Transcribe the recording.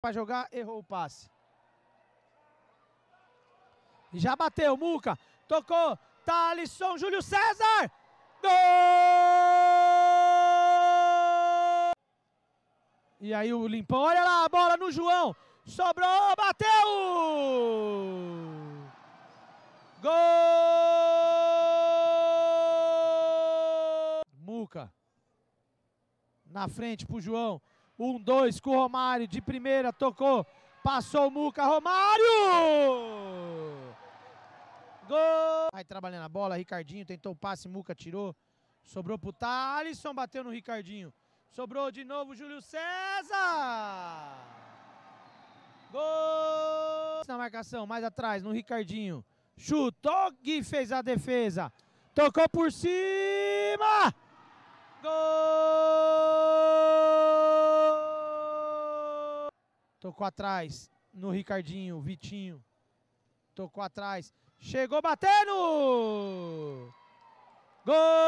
para jogar, errou o passe. Já bateu, Muca. Tocou. Talisson, tá Júlio César. Gol! E aí o Limpão, olha lá a bola no João. Sobrou, bateu! Gol! Muca. Na frente pro João. Um, dois com o Romário, de primeira, tocou, passou o Muca, Romário! Gol! Vai trabalhando a bola, Ricardinho tentou o passe, Muca tirou, sobrou pro Thalisson, bateu no Ricardinho. Sobrou de novo Júlio César! Gol! Na marcação, mais atrás, no Ricardinho. Chutou, Gui fez a defesa. Tocou por cima! Tocou atrás no Ricardinho, Vitinho. Tocou atrás. Chegou batendo! Gol!